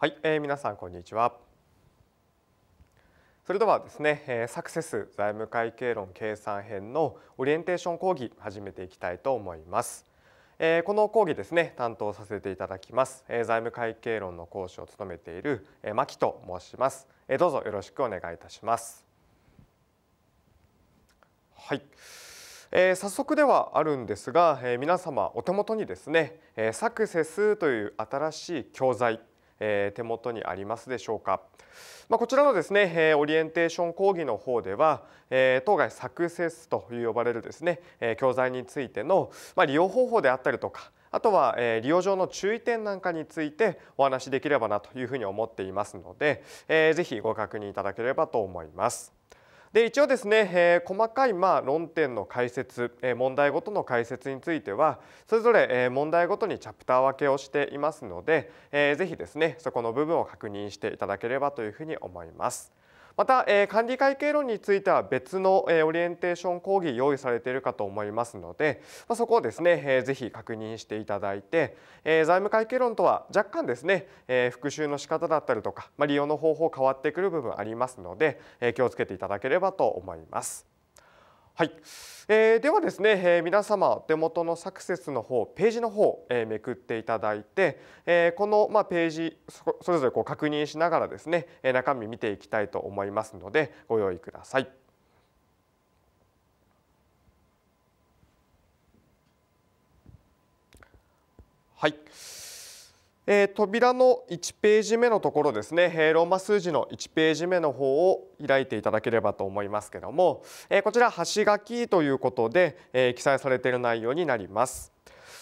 はい、えー、皆さんこんにちは。それではですね、えー、サクセス財務会計論計算編のオリエンテーション講義始めていきたいと思います。えー、この講義ですね担当させていただきます、えー、財務会計論の講師を務めている、えー、牧と申します、えー。どうぞよろしくお願いいたします。はい。えー、早速ではあるんですが、えー、皆様お手元にですね、えー、サクセスという新しい教材えー、手元にありますでしょうか、まあ、こちらのですね、えー、オリエンテーション講義の方では、えー、当該サクセスと呼ばれるですね、えー、教材についての、まあ、利用方法であったりとかあとは、えー、利用上の注意点なんかについてお話しできればなというふうに思っていますので、えー、ぜひご確認いただければと思います。で一応ですね、えー、細かいまあ論点の解説、えー、問題ごとの解説についてはそれぞれ、えー、問題ごとにチャプター分けをしていますので、えー、ぜひですねそこの部分を確認していただければというふうに思います。また、えー、管理会計論については別の、えー、オリエンテーション講義用意されているかと思いますので、まあ、そこをですね、えー、ぜひ確認していただいて、えー、財務会計論とは若干ですね、えー、復習の仕方だったりとか、まあ、利用の方法変わってくる部分ありますので、えー、気をつけていただければと思います。はい、えー、ではですね、えー、皆様お手元のサクセスの方ページの方、えー、めくっていただいて、えー、この、まあ、ページそれぞれこう確認しながらですね中身見ていきたいと思いますのでご用意ください。はいえー、扉の1ページ目のところですね、えー、ローマ数字の1ページ目の方を開いていただければと思いますけども、えー、こちら端書きということで、え記載されている内容になります。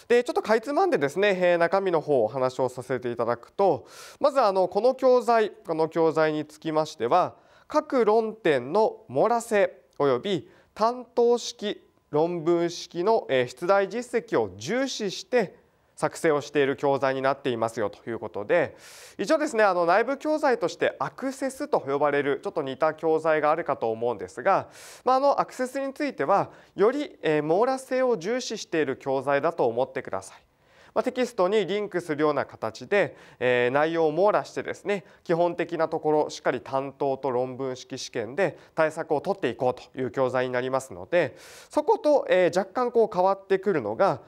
でちょっとかいつまんでですね、え中身の方をお話をさせていただくとまずあのこの教材この教材につきましては各論点の漏らせおよび担当式論文式の出題実績を重視して作成をしている教材になっていますよということで一応ですねあの内部教材としてアクセスと呼ばれるちょっと似た教材があるかと思うんですが、まあ、あのアクセスについてはより、網羅性を重視している教材だと思ってください。テキストにリンクするような形で、え内容を網羅してですね基本的なところしっかり担当と論文式試験で対策を取っていこうという教材になりますのでそこと、え若干こう変わってくるのが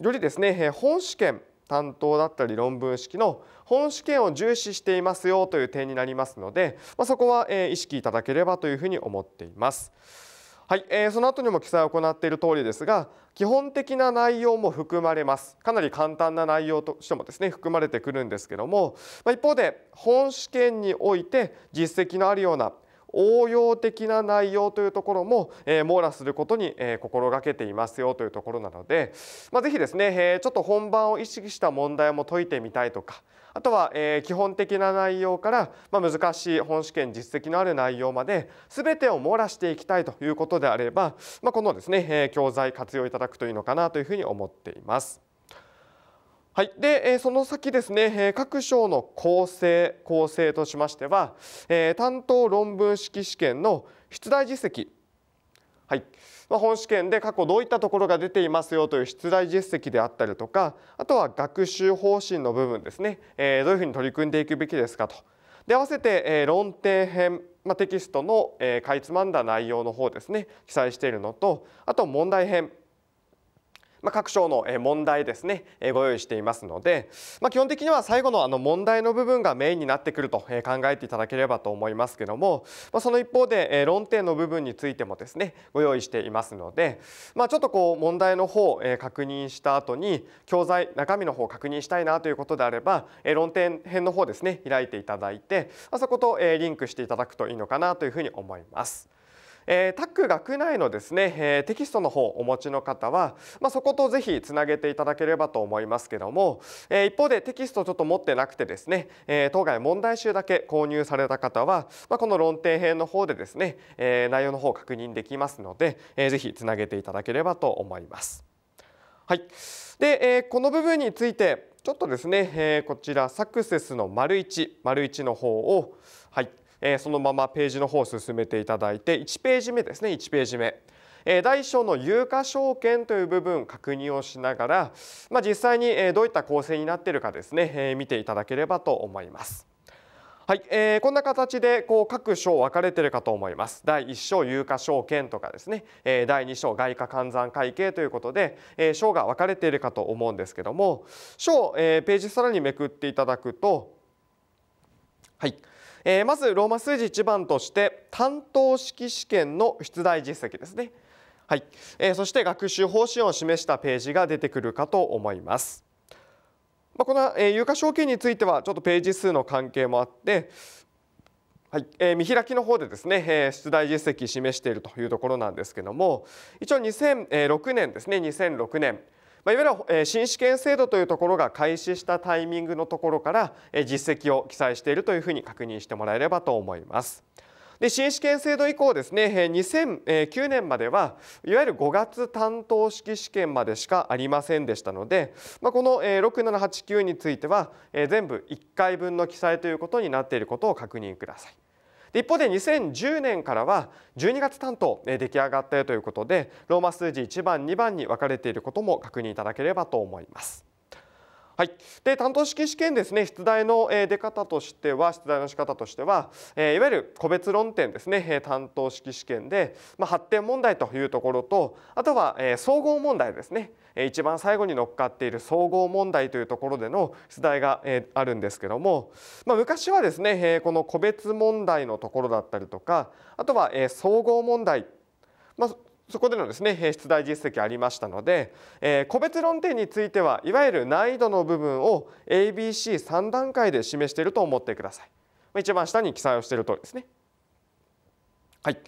よりですね本試験担当だったり論文式の本試験を重視していますよという点になりますので、まあ、そこは意識いただければというふうに思っています。はい、えー、その後にも記載を行っている通りですが基本的な内容も含まれますかなり簡単な内容としてもですね含まれてくるんですけども、ま一方で本試験において実績のあるような応用的な内容というところも、え網羅することに、え心がけていますよというところなので、まあ、ぜひですね、えちょっと本番を意識した問題も解いてみたいとかあとは、え基本的な内容から、ま難しい本試験実績のある内容まで全てを網羅していきたいということであれば、まこのですね、え教材活用いただくといいのかなというふうに思っています。はい、で、えその先ですね、え各省の構成構成としましては、え担当論文式試験の出題実績、はいま本試験で過去どういったところが出ていますよという出題実績であったりとかあとは学習方針の部分ですね、えどういうふうに取り組んでいくべきですかと。で合わせて、え論点編、まテキストの、えかいつまんだ内容の方ですね記載しているのとあと問題編まあ、各章の問題ですねご用意していますので、まあ、基本的には最後のあの問題の部分がメインになってくると考えていただければと思いますけども、まあ、その一方で論点の部分についてもですねご用意していますので、まあ、ちょっとこう問題の方を確認した後に教材中身の方を確認したいなということであれば論点編の方ですね開いていただいてそことリンクしていただくといいのかなというふうに思います。えー、タック学内のですね、えー、テキストの方お持ちの方は、まあ、そことぜひつなげていただければと思いますけども、えー、一方でテキストちょっと持ってなくてですね、えー、当該問題集だけ購入された方は、まあ、この論点編の方でですね、えー、内容の方を確認できますので、えー、ぜひつなげていただければと思います。はい、で、えー、この部分についてちょっとですね、えー、こちらサクセスの丸一丸一の方をはいえそのままページの方を進めていただいて1ページ目ですね1ページ目。第1章の有価証券という部分確認をしながら、まあ、実際にどういった構成になっているかですね見ていただければと思います。はい、えー、こんな形でこう各章分かれてるかと思います。第1章有価証券とかですね、え第2章外貨換算会計ということで、えー、章が分かれているかと思うんですけども章、えー、ページさらにめくっていただくとはいえー、まずローマ数字1番として担当式試験の出題実績ですね。はい、えー、そして学習方針を示したページが出てくるかと思います。まあ、この、えー、有価証券についてはちょっとページ数の関係もあって、はいえー、見開きの方でですね、えー、出題実績示しているというところなんですけども一応2006年ですね2006年まあ、いわゆる、えー、新試験制度というところが開始したタイミングのところから、えー、実績を記載しているというふうに確認してもらえればと思います。で新試験制度以降ですね2009年まではいわゆる5月担当式試験までしかありませんでしたので、まあ、この6789については全部1回分の記載ということになっていることを確認ください。一方で2010年からは12月担当出来上がったよということでローマ数字1番2番に分かれていることも確認いただければと思います。はい、で担当式試験ですね出題の出方としては出題の仕方としては、いわゆる個別論点ですね担当式試験で、まあ、発展問題というところとあとは、総合問題ですね一番最後に乗っかっている総合問題というところでの出題が、あるんですけども、まあ、昔はですね、この個別問題のところだったりとかあとは、総合問題まあ、そこでのですね出題実績ありましたので、えー、個別論点についてはいわゆる難易度の部分を ABC3 段階で示していると思ってください一番下に記載をしている通りですねはい、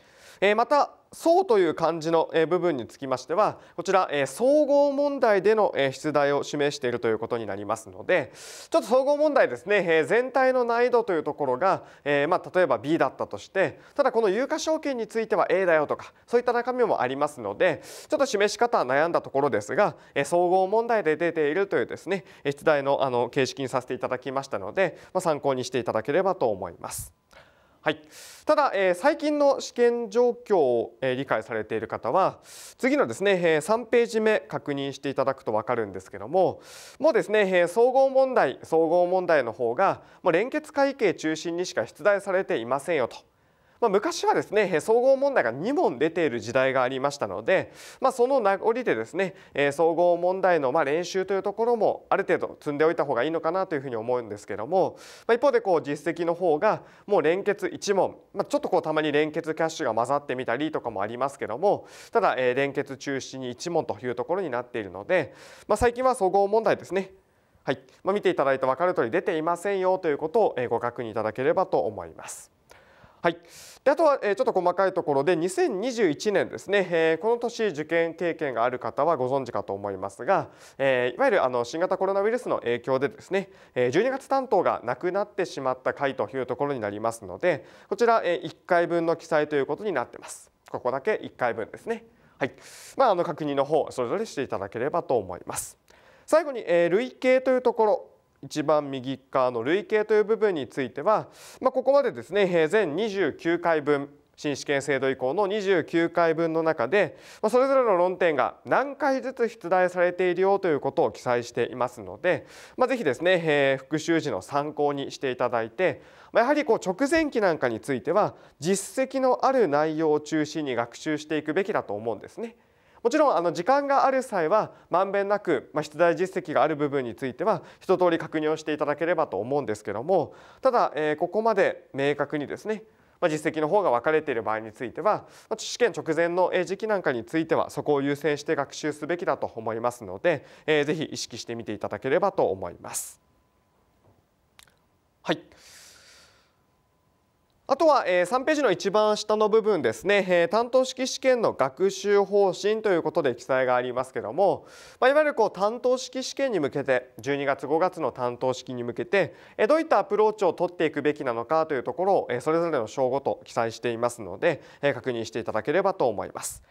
えー、またそうという漢字の部分につきましてはこちら総合問題での出題を示しているということになりますのでちょっと総合問題ですね全体の難易度というところが、まあ、例えば B だったとしてただこの有価証券については A だよとかそういった中身もありますのでちょっと示し方は悩んだところですが総合問題で出ているというですね出題のあの形式にさせていただきましたので、ま参考にしていただければと思います。はい、ただ、えー、最近の試験状況を、えー、理解されている方は次のですね、えー、3ページ目確認していただくと分かるんですけどももうですね、えー、総合問題総合問題の方がもう連結会計中心にしか出題されていませんよと。まあ、昔はですね総合問題が2問出ている時代がありましたので、まあ、その名残でですね総合問題のま練習というところもある程度積んでおいた方がいいのかなというふうに思うんですけども、まあ、一方でこう実績の方がもう連結1問、まちょっとこうたまに連結キャッシュが混ざってみたりとかもありますけどもただ連結中心に1問というところになっているので、ま最近は総合問題ですねはいま見ていただいて分かる通り出ていませんよということをご確認いただければと思います。はい、であとは、えー、ちょっと細かいところで2021年ですね、えー、この年受験経験がある方はご存知かと思いますが、えー、いわゆるあの新型コロナウイルスの影響でですね、えー、12月担当がなくなってしまった回というところになりますのでこちら、えー、1回分の記載ということになってます。ここだけ1回分ですね。はいまあ、あの確認の方それぞれしていただければと思います。最後に、えー、累計というところ一番右側の累計という部分については、まあ、ここまでですね全29回分新試験制度以降の29回分の中で、まあ、それぞれの論点が何回ずつ出題されているよということを記載していますので、まあ、ぜひですね、復習時の参考にしていただいて、まあ、やはりこう直前期なんかについては実績のある内容を中心に学習していくべきだと思うんですね。もちろんあの時間がある際はまんべんなく、まあ、出題実績がある部分については一通り確認をしていただければと思うんですけどもただ、えー、ここまで明確にですねま実績の方が分かれている場合については、ま試験直前の時期なんかについてはそこを優先して学習すべきだと思いますので、えー、ぜひ意識してみていただければと思います。はいあとは、3ページの一番下の部分ですね、担当式試験の学習方針ということで記載がありますけども、いわゆるこう担当式試験に向けて12月5月の担当式に向けて、どういったアプローチをとっていくべきなのかというところを、それぞれの章ごと記載していますので、確認していただければと思います。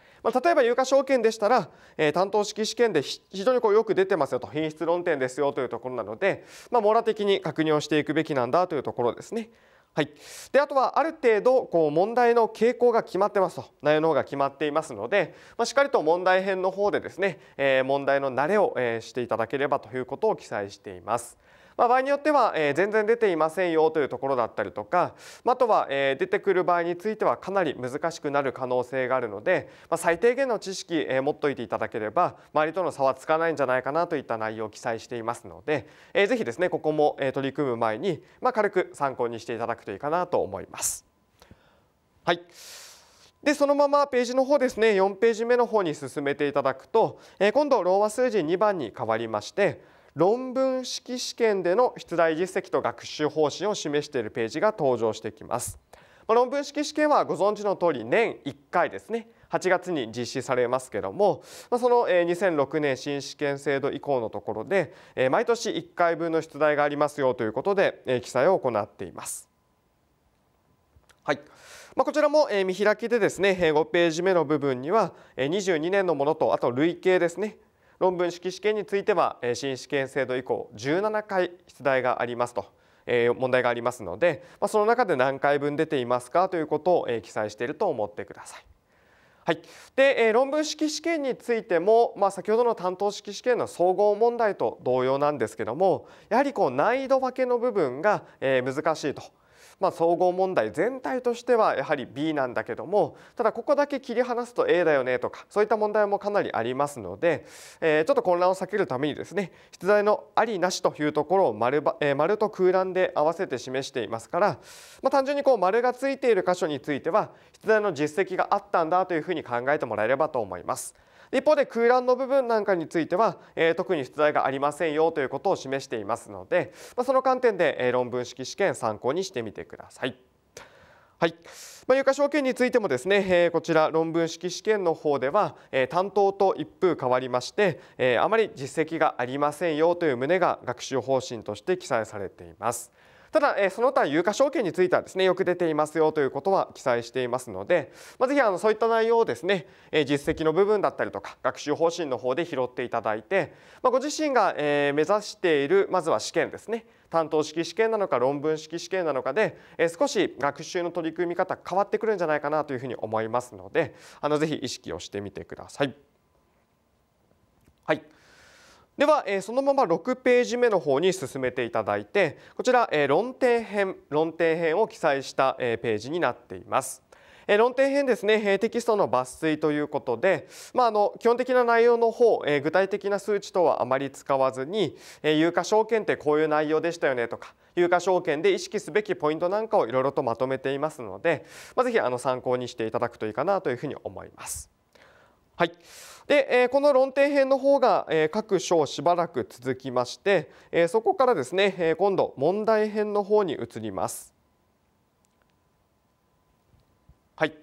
例えば有価証券でしたら、担当式試験で非常にこうよく出てますよと品質論点ですよというところなので、ま網羅的に確認をしていくべきなんだというところですね。はい、であとはある程度こう問題の傾向が決まってますと内容の方が決まっていますので、まあ、しっかりと問題編の方でですね、えー、問題の慣れを、えー、していただければということを記載しています。まあ、場合によっては、えー、全然出ていませんよというところだったりとかあとは、えー、出てくる場合についてはかなり難しくなる可能性があるので、まあ、最低限の知識、えー、持っといていただければ周りとの差はつかないんじゃないかなといった内容を記載していますので、えー、ぜひですねここも、えー、取り組む前に、まあ、軽く参考にしていただくといいかなと思います。はいでそのままページの方ですね4ページ目の方に進めていただくと、えー、今度ローマ数字2番に変わりまして論文式試験での出題実績と学習方針を示しているページが登場してきます。まあ、論文式試験はご存知の通り年1回ですね8月に実施されますけども、まあ、その2006年新試験制度以降のところで毎年1回分の出題がありますよということで記載を行っています。はいまあ、こちらも見開きでですね5ページ目の部分には22年のものとあと累計ですね論文式試験については新試験制度以降17回出題がありますと問題がありますのでその中で何回分出ていますかということを記載していると思ってください。はい、で論文式試験についても、まあ、先ほどの担当式試験の総合問題と同様なんですけどもやはりこう難易度分けの部分が難しいとまあ、総合問題全体としてはやはり B なんだけどもただここだけ切り離すと A だよねとかそういった問題もかなりありますので、えー、ちょっと混乱を避けるためにですね出題のありなしというところを丸,、えー、丸と空欄で合わせて示していますから、まあ、単純にこう丸がついている箇所については出題の実績があったんだというふうに考えてもらえればと思います。一方で空欄の部分なんかについては、えー、特に出題がありませんよということを示していますので、まあ、その観点で、えー、論文式試験参考にしてみてください。はい、まあ、有価証券についてもですね、えー、こちら論文式試験の方では、えー、担当と一風変わりまして、えー、あまり実績がありませんよという旨が学習方針として記載されています。ただ、えその他有価証券についてはですねよく出ていますよということは記載していますので、まあ、ぜひあのそういった内容をですね、え実績の部分だったりとか学習方針の方で拾っていただいて、まあ、ご自身が、え目指しているまずは試験ですね担当式試験なのか論文式試験なのかで、え少し学習の取り組み方変わってくるんじゃないかなというふうに思いますのであのぜひ意識をしてみてください。はいでは、えそのまま6ページ目の方に進めていただいてこちら、え論点編論点編を記載した、えページになっています。え論点編ですねテキストの抜粋ということで、まあ、あの基本的な内容の方、え具体的な数値とはあまり使わずに、え有価証券ってこういう内容でしたよねとか有価証券で意識すべきポイントなんかをいろいろとまとめていますので、まあ、ぜひあの参考にしていただくといいかなというふうに思います。はいで、えこの論点編の方が、え各章しばらく続きまして、えそこからですね、え今度問題編の方に移ります。はい。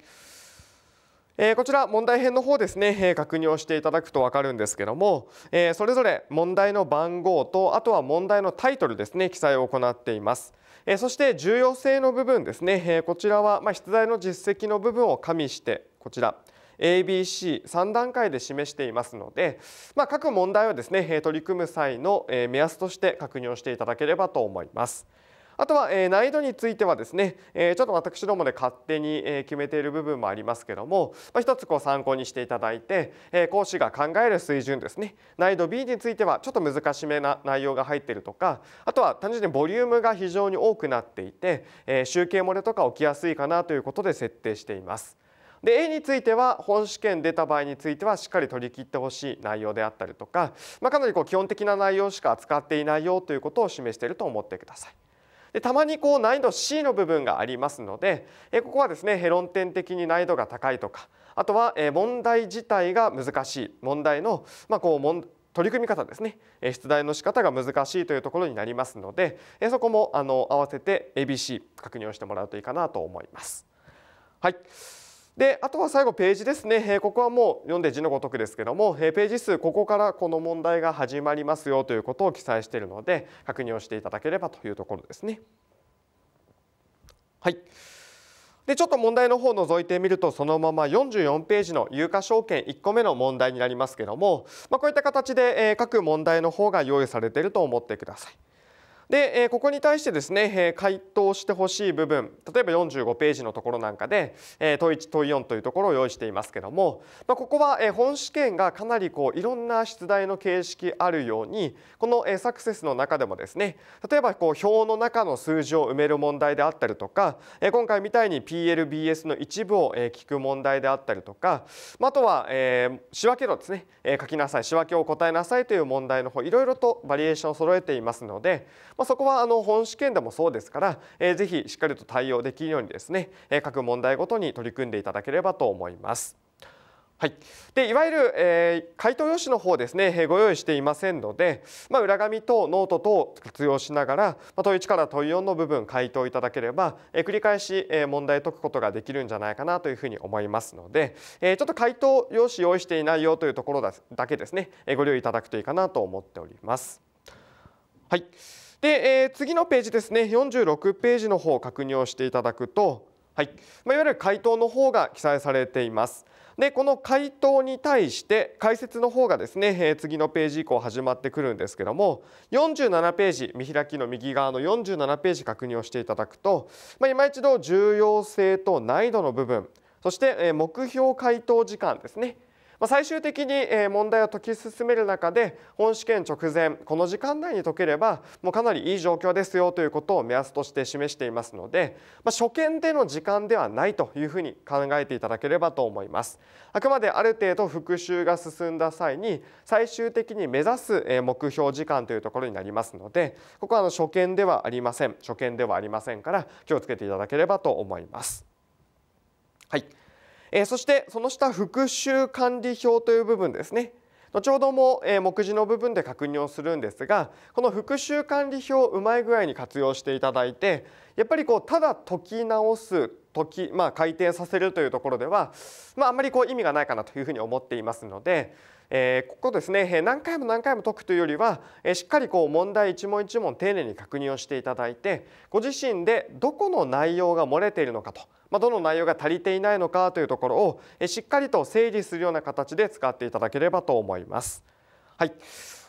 えこちら問題編の方ですね、え確認をしていただくと分かるんですけども、えそれぞれ問題の番号とあとは問題のタイトルですね記載を行っています。えそして重要性の部分ですね、えこちらは、ま出題の実績の部分を加味してこちら ABC3 段階で示していますので、まあ、各問題をですね取り組む際の目安として確認をしていただければと思います。あとは、え難易度についてはですね、えちょっと私どもで勝手に、え決めている部分もありますけども、まあ、一つこう参考にしていただいて、え講師が考える水準ですね難易度 B についてはちょっと難しめな内容が入っているとかあとは単純にボリュームが非常に多くなっていて、え集計漏れとか起きやすいかなということで設定しています。で A については本試験出た場合についてはしっかり取り切ってほしい内容であったりとか、まあ、かなりこう基本的な内容しか扱っていないよということを示していると思ってください。でたまにこう難易度 C の部分がありますのでえここはですねヘロン点的に難易度が高いとかあとはえ問題自体が難しい問題の、まあ、こう問取り組み方ですね出題の仕方が難しいというところになりますのでそこもあの合わせて ABC 確認をしてもらうといいかなと思います。はいであとは最後ページですね、えここはもう読んで字のごとくですけども、えページ数ここからこの問題が始まりますよということを記載しているので確認をしていただければというところですね。はいでちょっと問題の方を覗いてみるとそのまま44ページの有価証券1個目の問題になりますけども、まあ、こういった形で、え各問題の方が用意されていると思ってください。で、えここに対してですね、え回答してほしい部分例えば45ページのところなんかで、え問1問4というところを用意していますけども、まここは、え本試験がかなりこういろんな出題の形式あるようにこの、えサクセスの中でもですね例えばこう表の中の数字を埋める問題であったりとか、え今回みたいに PLBS の一部を、え聞く問題であったりとか、まあ、とは、え仕分けのですね、え書きなさい仕分けを答えなさいという問題の方いろいろとバリエーションを揃えていますので、ままそこはあの本試験でもそうですから、えー、ぜひしっかりと対応できるようにですね、え各問題ごとに取り組んでいただければと思います。はい、でいわゆる、えー、回答用紙の方ですね、えー、ご用意していませんので、まあ、裏紙とノート等を活用しながら、まあ、問1から問4の部分回答いただければ、えー、繰り返し、えー、問題解くことができるんじゃないかなというふうに思いますので、えー、ちょっと回答用紙用意していないよというところだだけですね、えー、ご留意いただくといいかなと思っております。はいで、えー、次のページですね46ページの方を確認をしていただくと、はいまあ、いわゆる回答の方が記載されています。でこの回答に対して解説の方がですね、えー、次のページ以降始まってくるんですけども47ページ見開きの右側の47ページ確認をしていただくと、まあ、今一度重要性と難易度の部分そして、え目標回答時間ですねま最終的に問題を解き進める中で本試験直前この時間内に解ければもうかなりいい状況ですよということを目安として示していますので、ま初見での時間ではないというふうに考えていただければと思いますあくまである程度復習が進んだ際に最終的に目指す目標時間というところになりますのでここはあの初見ではありません初見ではありませんから気をつけていただければと思います。はいえそしてその下復習管理表という部分ですね後ほども、え目次の部分で確認をするんですがこの復習管理表をうまい具合に活用していただいてやっぱりこうただ解き直す解き、まあ、回転させるというところでは、まあ、あんまりこう意味がないかなというふうに思っていますのでえー、ここですね何回も何回も解くというよりは、えしっかりこう問題一問一問丁寧に確認をしていただいてご自身でどこの内容が漏れているのかと、まあ、どの内容が足りていないのかというところを、えしっかりと整理するような形で使っていただければと思います。はい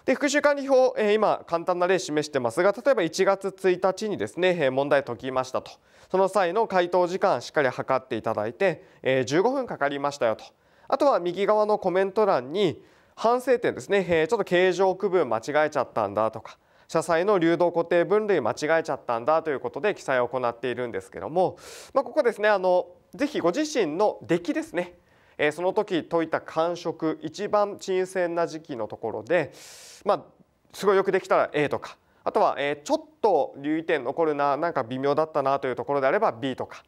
で復習管理法、えー、今簡単な例示してますが例えば1月1日にですね、えー、問題解きましたとその際の回答時間しっかり測っていただいて、えー、15分かかりましたよとあとは右側のコメント欄に反省点ですね、えー、ちょっと形状区分間違えちゃったんだとか車載の流動固定分類間違えちゃったんだということで記載を行っているんですけども、まあ、ここですねあのぜひご自身の出来ですね、えー、その時解いた感触一番新鮮な時期のところで、まあ、すごいよくできたら A とかあとは、えー、ちょっと留意点残るななんか微妙だったなというところであれば B とか。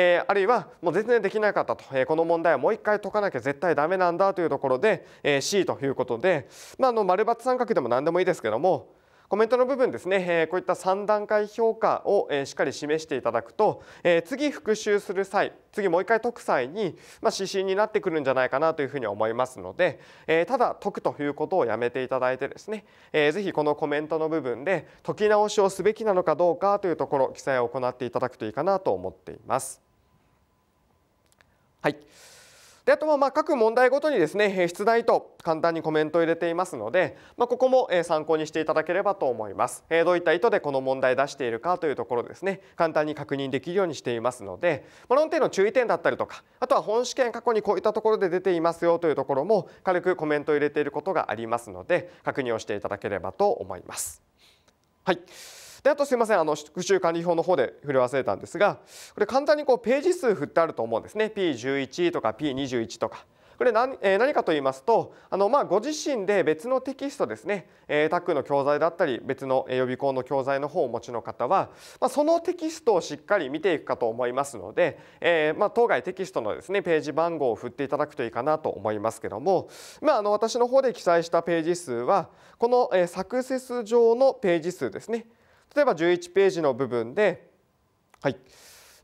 えー、あるいはもう全然できなかったと、えー、この問題はもう一回解かなきゃ絶対ダメなんだというところで、えー、C ということで、まあ、あの丸×三角でも何でもいいですけどもコメントの部分ですね、えこういった3段階評価を、えしっかり示していただくと、え次復習する際次もう一回解く際に、まあ、指針になってくるんじゃないかなというふうに思いますので、えただ解くということをやめていただいてですね、えー、ぜひこのコメントの部分で解き直しをすべきなのかどうかというところ記載を行っていただくといいかなと思っています。はい。であとはま各問題ごとにですね出題と簡単にコメントを入れていますので、まあ、ここも参考にしていただければと思います。どういった意図でこの問題出しているかというところですね簡単に確認できるようにしていますので、まあ、論点の注意点だったりとかあとは本試験過去にこういったところで出ていますよというところも軽くコメントを入れていることがありますので確認をしていただければと思います。はいであとすいませんあの復習管理表の方で触れ忘れたんですがこれ簡単にこうページ数振ってあると思うんですね P11 とか P21 とか。これ何,、えー、何かと言いますとあの、まあ、ご自身で別のテキストですね、えー、タックの教材だったり別の予備校の教材の方をお持ちの方は、まあ、そのテキストをしっかり見ていくかと思いますので、えーまあ、当該テキストのですねページ番号を振っていただくといいかなと思いますけども、まあ、あの私の方で記載したページ数はこの、えサクセス上のページ数ですね例えば11ページの部分で、はい、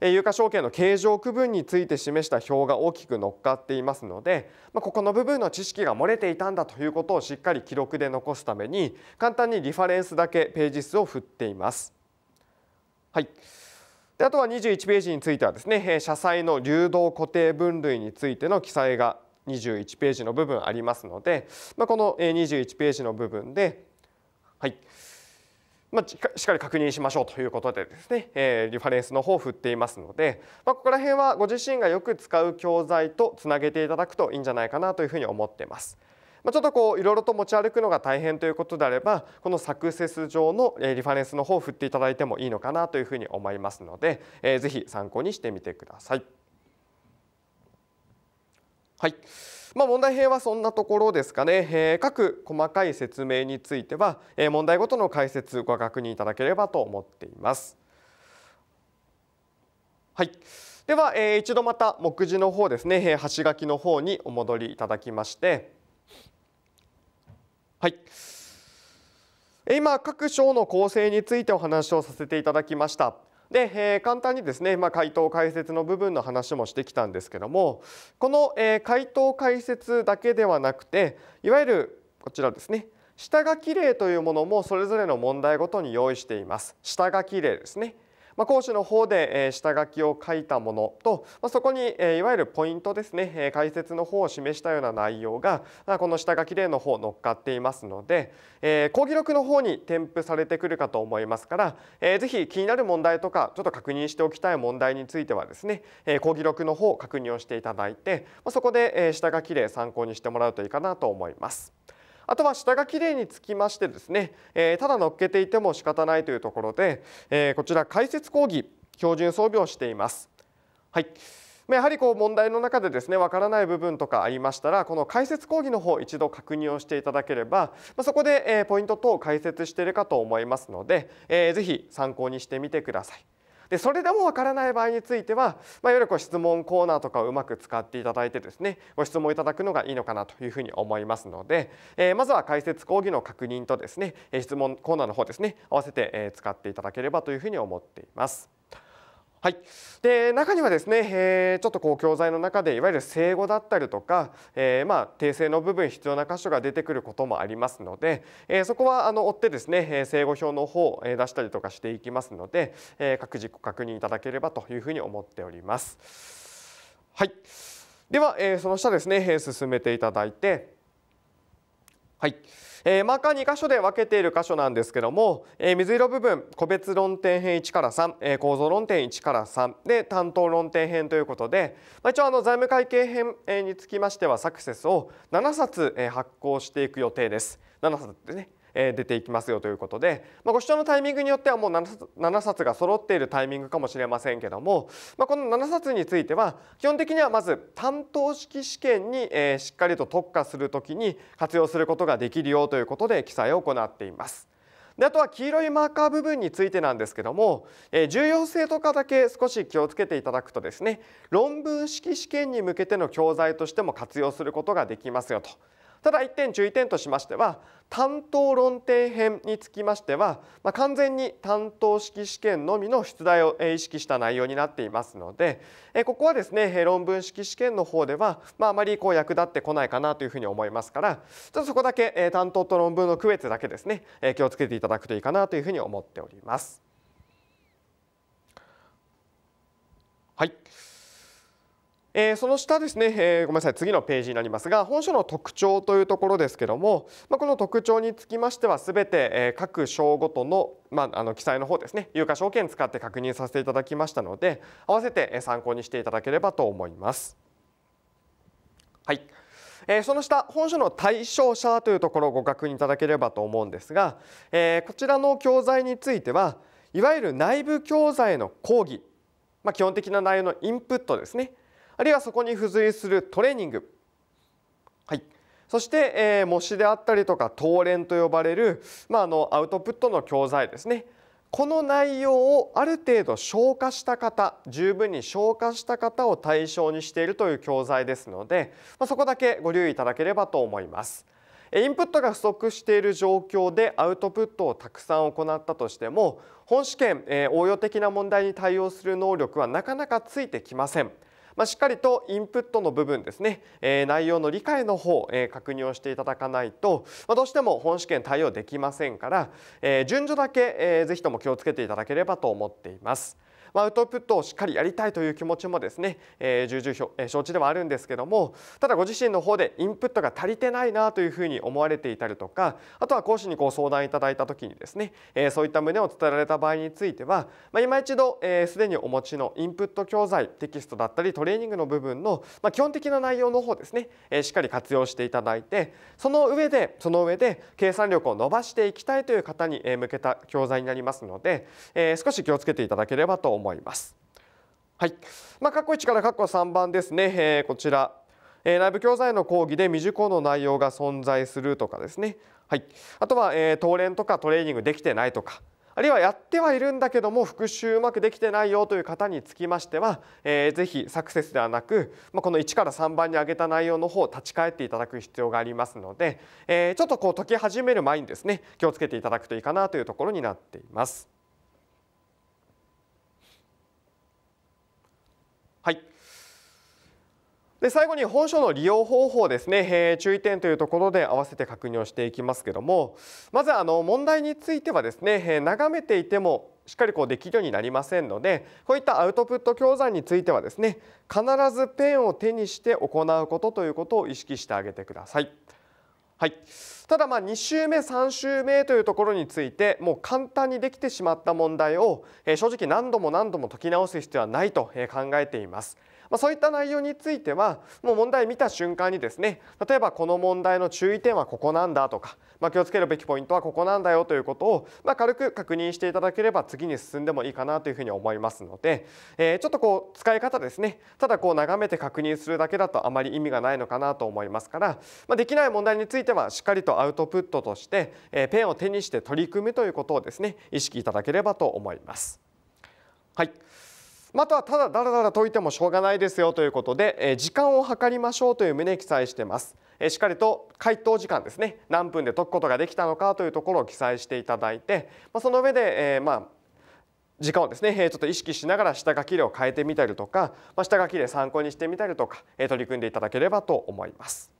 有価証券の形状区分について示した表が大きく乗っかっていますので、まあ、ここの部分の知識が漏れていたんだということをしっかり記録で残すために簡単にリファレンスだけページ数を振っています。はい、であとは21ページについてはですね社債の流動固定分類についての記載が21ページの部分ありますので、まあ、この21ページの部分で、はい、まあ、しっかり確認しましょうということでですね、えー、リファレンスの方を振っていますので、まあ、ここら辺はご自身がよく使う教材とつなげていただくといいんじゃないかなというふうに思ってます。まあ、ちょっとこういろいろと持ち歩くのが大変ということであればこのサクセス上のリファレンスの方を振っていただいてもいいのかなというふうに思いますので、えー、ぜひ参考にしてみてください。はいまあ、問題編はそんなところですかね、えー、各細かい説明については、えー、問題ごとの解説ご確認いただければと思っています。はいでは、えー、一度また目次の方ですね、えー、端書きの方にお戻りいただきましてはい今各章の構成についてお話をさせていただきました。で、えー、簡単にですね、まあ、回答解説の部分の話もしてきたんですけどもこの、えー、回答解説だけではなくていわゆるこちらですね下書き例というものもそれぞれの問題ごとに用意しています下書き例ですねまあ、講師の方で、下書きを書いたものと、まあ、そこに、いわゆるポイントですね、解説の方を示したような内容が、この下書き例の方乗っかっていますので、講義録の方に添付されてくるかと思いますから、ぜひ気になる問題とかちょっと確認しておきたい問題についてはですね、講義録の方を確認をしていただいて、そこで、下書き例参考にしてもらうといいかなと思います。あとは下がきれいにつきましてですね、えー、ただ乗っけていても仕方ないというところで、えー、こちら解説講義標準装備をしています。はいやはりこう問題の中でですねわからない部分とかありましたらこの解説講義の方一度確認をしていただければそこでポイント等を解説しているかと思いますのでぜひ参考にしてみてください。でそれでもわからない場合については、まあ、いわゆる質問コーナーとかをうまく使っていただいてですねご質問いただくのがいいのかなというふうに思いますので、えー、まずは解説講義の確認とですね質問コーナーの方ですね合わせて使っていただければというふうに思っています。はい、で中にはですね、えー、ちょっとこう教材の中でいわゆる正語だったりとか、えー、まあ訂正の部分必要な箇所が出てくることもありますので、えー、そこはあの追ってですね正語表の方を出したりとかしていきますので、えー、各自ご確認いただければというふうに思っております。はい、では、えー、その下ですね進めていただいてはい。えー、マーカー2箇所で分けている箇所なんですけども、えー、水色部分個別論点編1から3、えー、構造論点1から3で担当論点編ということで、まあ、一応あの財務会計編につきましてはサクセスを7冊発行していく予定です。7冊でねえ出ていきますよということで、まあ、ご視聴のタイミングによってはもう 7, 冊7冊が揃っているタイミングかもしれませんけども、まあ、この7冊については基本的にはまず担当式試験に、えしっかりと特化するときに活用することができるよということで記載を行っています。であとは黄色いマーカー部分についてなんですけども、え重要性とかだけ少し気をつけていただくとですね論文式試験に向けての教材としても活用することができますよと。ただ1点注意点としましては担当論点編につきましては、まあ、完全に担当式試験のみの出題を意識した内容になっていますのでここはですね論文式試験の方では、まあ、あまりこう役立ってこないかなというふうに思いますからちょっとそこだけ担当と論文の区別だけですね気をつけていただくといいかなというふうに思っております。はいえー、その下ですね、えー、ごめんなさい次のページになりますが本書の特徴というところですけども、まあ、この特徴につきましてはすべて、えー、各章ごとの,、まあ、あの記載の方ですね有価証券使って確認させていただきましたので合わせて参考にしていただければと思います。はいえー、その下本書の対象者というところをご確認いただければと思うんですが、えー、こちらの教材についてはいわゆる内部教材の講義、まあ、基本的な内容のインプットですねあるいはそこに付随するトレーニング、はい、そして、えー、模試であったりとか当練と呼ばれる、まあ、あのアウトプットの教材ですねこの内容をある程度消化した方十分に消化した方を対象にしているという教材ですので、まあ、そこだけご留意いただければと思います。インプットが不足している状況でアウトプットをたくさん行ったとしても本試験応用的な問題に対応する能力はなかなかついてきません。まあ、しっかりとインプットの部分ですね、えー、内容の理解の方、えー、確認をしていただかないと、まあ、どうしても本試験対応できませんから、えー、順序だけ、えー、ぜひとも気をつけていただければと思っています。まあ、アウトプットをしっかりやりたいという気持ちもですね、えー、重々、えー、承知ではあるんですけどもただご自身の方でインプットが足りてないなというふうに思われていたりとかあとは講師にう相談いただいた時にですね、えー、そういった旨を伝えられた場合については、まあ、今一度すで、えー、にお持ちのインプット教材テキストだったりトレーニングの部分の、まあ、基本的な内容の方ですね、えー、しっかり活用していただいてその上でその上で計算力を伸ばしていきたいという方に向けた教材になりますので、えー、少し気をつけていただければと思います。思います。はい、まあ、括弧1から括弧3番ですね、えー、こちら、えー、内部教材の講義で未受講の内容が存在するとかですね、はい、あとは、えー、当練とかトレーニングできてないとかあるいはやってはいるんだけども復習うまくできてないよという方につきましては、えー、ぜひサクセスではなく、まあ、この1から3番に挙げた内容の方を立ち返っていただく必要がありますので、えー、ちょっとこう解き始める前にですね気をつけていただくといいかなというところになっています。で最後に本書の利用方法ですね、えー、注意点というところで合わせて確認をしていきますけどもまずあの問題についてはですね、えー、眺めていてもしっかりこうできるようになりませんのでこういったアウトプット教材についてはですね必ずペンを手にして行うことということを意識してあげてください。はい、ただまあ2週目3週目というところについてもう簡単にできてしまった問題を、え正直何度も何度も解き直す必要はないと、え考えています。まそういった内容についてはもう問題見た瞬間にですね例えばこの問題の注意点はここなんだとか、まあ、気をつけるべきポイントはここなんだよということを、まあ、軽く確認していただければ次に進んでもいいかなというふうに思いますので、えー、ちょっとこう使い方ですねただこう眺めて確認するだけだとあまり意味がないのかなと思いますから、まあ、できない問題についてはしっかりとアウトプットとして、えペンを手にして取り組むということをですね意識いただければと思います。はいまたはただだらだら解いてもしょうがないですよということで、え時間を計りましょうという旨記載してます、えしっかりと回答時間ですね何分で解くことができたのかというところを記載していただいて、まその上で、えまあ時間をですね、ちょっと意識しながら下書き例を変えてみたりとか、ま下書きで参考にしてみたりとか、取り組んでいただければと思います。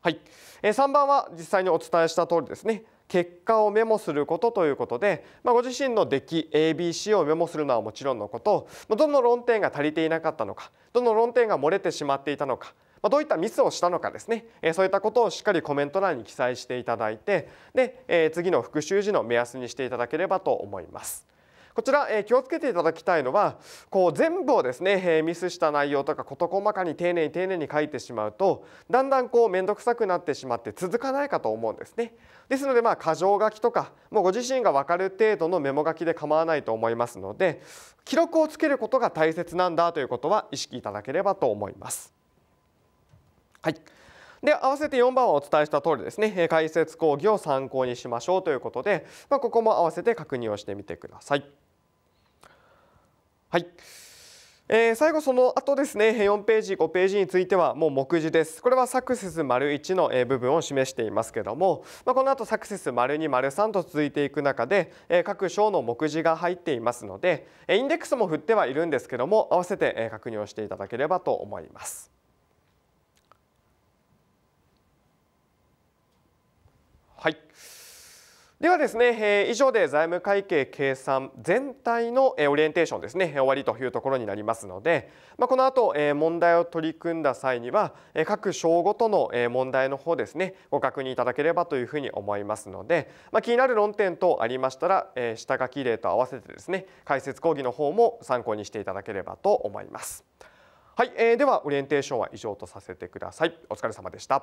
はい、え3番は実際にお伝えした通りですね結果をメモすることということで、まあ、ご自身の出来 ABC をメモするのはもちろんのことどの論点が足りていなかったのかどの論点が漏れてしまっていたのかまどういったミスをしたのかですね、そういったことをしっかりコメント欄に記載していただいてで、次の復習時の目安にしていただければと思います。こちら、え気をつけていただきたいのはこう全部をですね、えミスした内容とか事細かに丁寧に丁寧に書いてしまうとだんだんこう面倒くさくなってしまって続かないかと思うんですね。ですのでまあ箇条書きとかもうご自身が分かる程度のメモ書きで構わないと思いますので記録をつけることが大切なんだということは意識いただければと思います。はいで合わせて4番はお伝えした通りですね解説講義を参考にしましょうということで、まあ、ここも合わせて確認をしてみてください。はいえー、最後その後ですね4ページ5ページについてはもう目次ですこれはサクセス丸1の部分を示していますけども、まあ、この後サクセス丸2丸3と続いていく中で各章の目次が入っていますのでインデックスも振ってはいるんですけども合わせて確認をしていただければと思います。はいではですね、えー、以上で財務会計計算全体の、えー、オリエンテーションですね、終わりというところになりますので、まあ、この後、えー、問題を取り組んだ際には、えー、各章ごとの、えー、問題の方ですね、ご確認いただければというふうに思いますので、まあ、気になる論点等ありましたら、えー、下書き例と合わせてですね、解説講義の方も参考にしていただければと思います。はい、えー、ではオリエンテーションは以上とさせてください。お疲れ様でした。